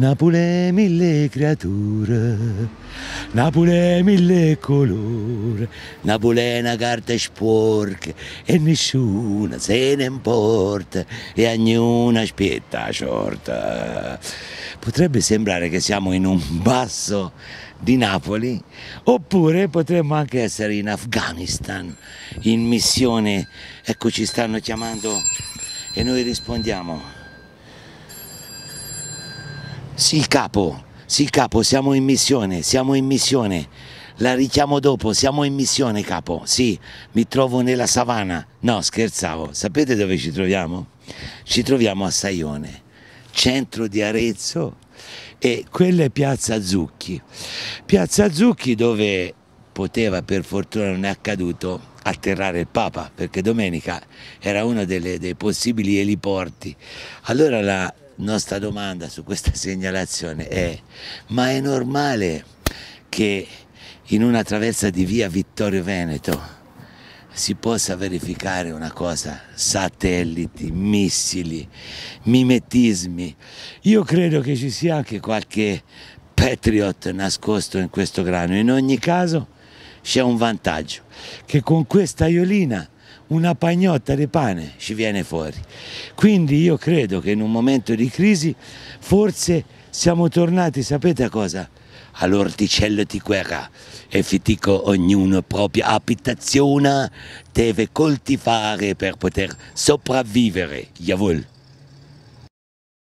Napoli mille creature, Napoli mille colore, Napoli è una carta sporca e nessuna se ne importa e ognuna aspetta la sorta. Potrebbe sembrare che siamo in un basso di Napoli oppure potremmo anche essere in Afghanistan in missione, ecco ci stanno chiamando e noi rispondiamo. Sì capo, sì capo, siamo in missione, siamo in missione. La richiamo dopo, siamo in missione capo, sì, mi trovo nella savana. No, scherzavo, sapete dove ci troviamo? Ci troviamo a Saione, centro di Arezzo e quella è Piazza Zucchi. Piazza Zucchi dove poteva, per fortuna non è accaduto, atterrare il Papa, perché domenica era uno delle, dei possibili eliporti. Allora la nostra domanda su questa segnalazione è ma è normale che in una traversa di via Vittorio Veneto si possa verificare una cosa, satelliti, missili, mimetismi. Io credo che ci sia anche qualche Patriot nascosto in questo grano. In ogni caso c'è un vantaggio, che con questa iolina una pagnotta di pane ci viene fuori. Quindi io credo che in un momento di crisi forse siamo tornati, sapete a cosa? All'orticello di guerra e vi dico ognuno propria abitazione deve coltivare per poter sopravvivere, jawohl.